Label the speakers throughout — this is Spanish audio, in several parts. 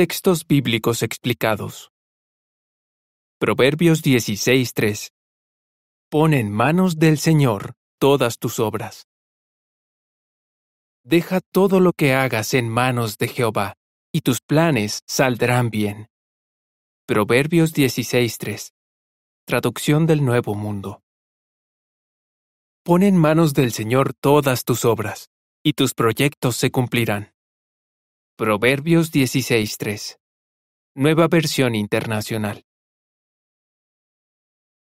Speaker 1: textos bíblicos explicados. Proverbios 16:3 Pon en manos del Señor todas tus obras. Deja todo lo que hagas en manos de Jehová, y tus planes saldrán bien. Proverbios 16:3 Traducción del Nuevo Mundo. Pon en manos del Señor todas tus obras, y tus proyectos se cumplirán. Proverbios 16.3. Nueva versión internacional.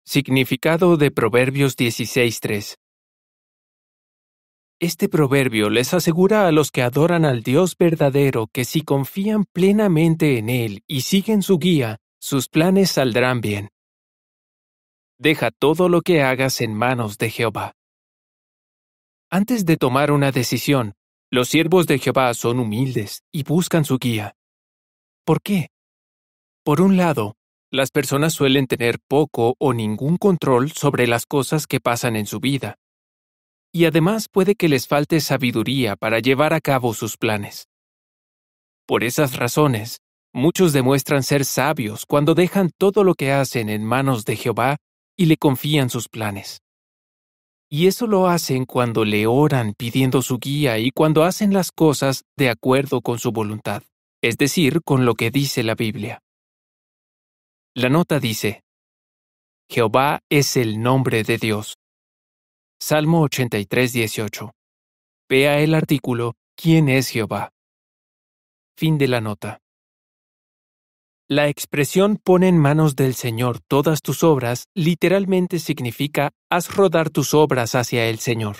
Speaker 1: Significado de Proverbios 16.3. Este proverbio les asegura a los que adoran al Dios verdadero que si confían plenamente en Él y siguen su guía, sus planes saldrán bien. Deja todo lo que hagas en manos de Jehová. Antes de tomar una decisión, los siervos de Jehová son humildes y buscan su guía. ¿Por qué? Por un lado, las personas suelen tener poco o ningún control sobre las cosas que pasan en su vida. Y además puede que les falte sabiduría para llevar a cabo sus planes. Por esas razones, muchos demuestran ser sabios cuando dejan todo lo que hacen en manos de Jehová y le confían sus planes. Y eso lo hacen cuando le oran pidiendo su guía y cuando hacen las cosas de acuerdo con su voluntad, es decir, con lo que dice la Biblia. La nota dice, Jehová es el nombre de Dios. Salmo 83, 18. Vea el artículo ¿Quién es Jehová? Fin de la nota. La expresión pone en manos del Señor todas tus obras literalmente significa haz rodar tus obras hacia el Señor.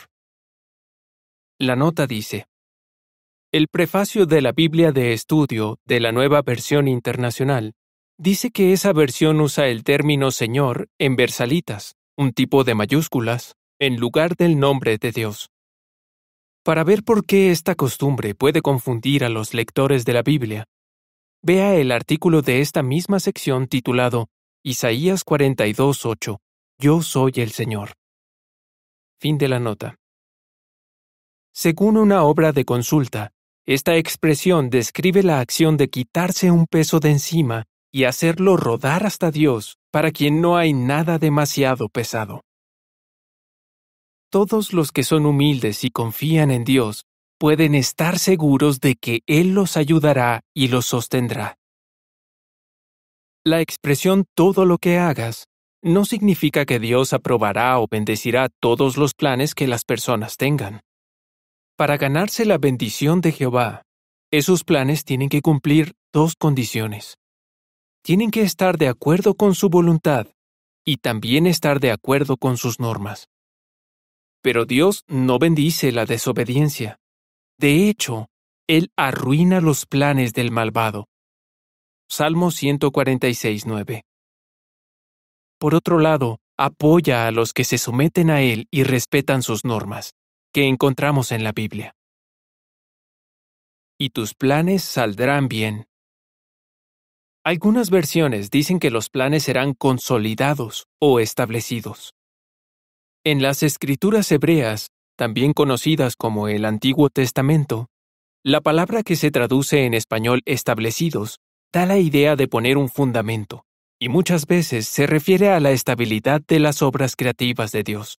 Speaker 1: La nota dice, el prefacio de la Biblia de Estudio de la nueva versión internacional dice que esa versión usa el término Señor en versalitas, un tipo de mayúsculas, en lugar del nombre de Dios. Para ver por qué esta costumbre puede confundir a los lectores de la Biblia, Vea el artículo de esta misma sección titulado Isaías 42.8. Yo soy el Señor. Fin de la nota. Según una obra de consulta, esta expresión describe la acción de quitarse un peso de encima y hacerlo rodar hasta Dios, para quien no hay nada demasiado pesado. Todos los que son humildes y confían en Dios pueden estar seguros de que Él los ayudará y los sostendrá. La expresión todo lo que hagas no significa que Dios aprobará o bendecirá todos los planes que las personas tengan. Para ganarse la bendición de Jehová, esos planes tienen que cumplir dos condiciones. Tienen que estar de acuerdo con su voluntad y también estar de acuerdo con sus normas. Pero Dios no bendice la desobediencia. De hecho, Él arruina los planes del malvado. Salmo 146.9. Por otro lado, apoya a los que se someten a Él y respetan sus normas, que encontramos en la Biblia. Y tus planes saldrán bien. Algunas versiones dicen que los planes serán consolidados o establecidos. En las escrituras hebreas también conocidas como el Antiguo Testamento. La palabra que se traduce en español establecidos da la idea de poner un fundamento, y muchas veces se refiere a la estabilidad de las obras creativas de Dios.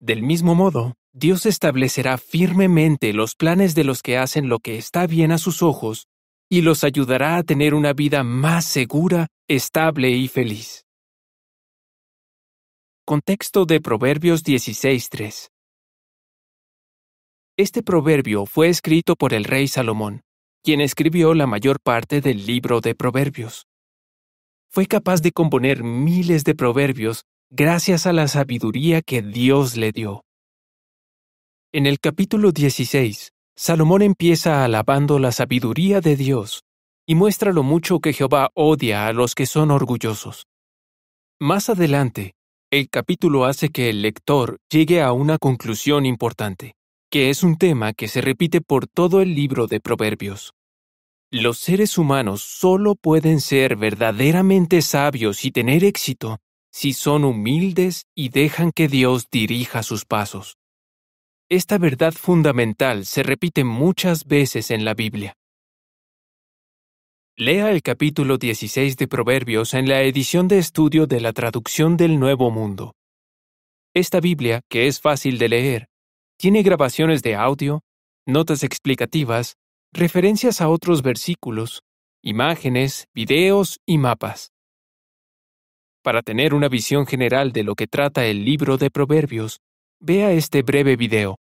Speaker 1: Del mismo modo, Dios establecerá firmemente los planes de los que hacen lo que está bien a sus ojos y los ayudará a tener una vida más segura, estable y feliz. Contexto de Proverbios 16.3 este proverbio fue escrito por el rey Salomón, quien escribió la mayor parte del libro de proverbios. Fue capaz de componer miles de proverbios gracias a la sabiduría que Dios le dio. En el capítulo 16, Salomón empieza alabando la sabiduría de Dios y muestra lo mucho que Jehová odia a los que son orgullosos. Más adelante, el capítulo hace que el lector llegue a una conclusión importante que es un tema que se repite por todo el libro de Proverbios. Los seres humanos solo pueden ser verdaderamente sabios y tener éxito si son humildes y dejan que Dios dirija sus pasos. Esta verdad fundamental se repite muchas veces en la Biblia. Lea el capítulo 16 de Proverbios en la edición de estudio de la traducción del Nuevo Mundo. Esta Biblia, que es fácil de leer, tiene grabaciones de audio, notas explicativas, referencias a otros versículos, imágenes, videos y mapas. Para tener una visión general de lo que trata el libro de Proverbios, vea este breve video.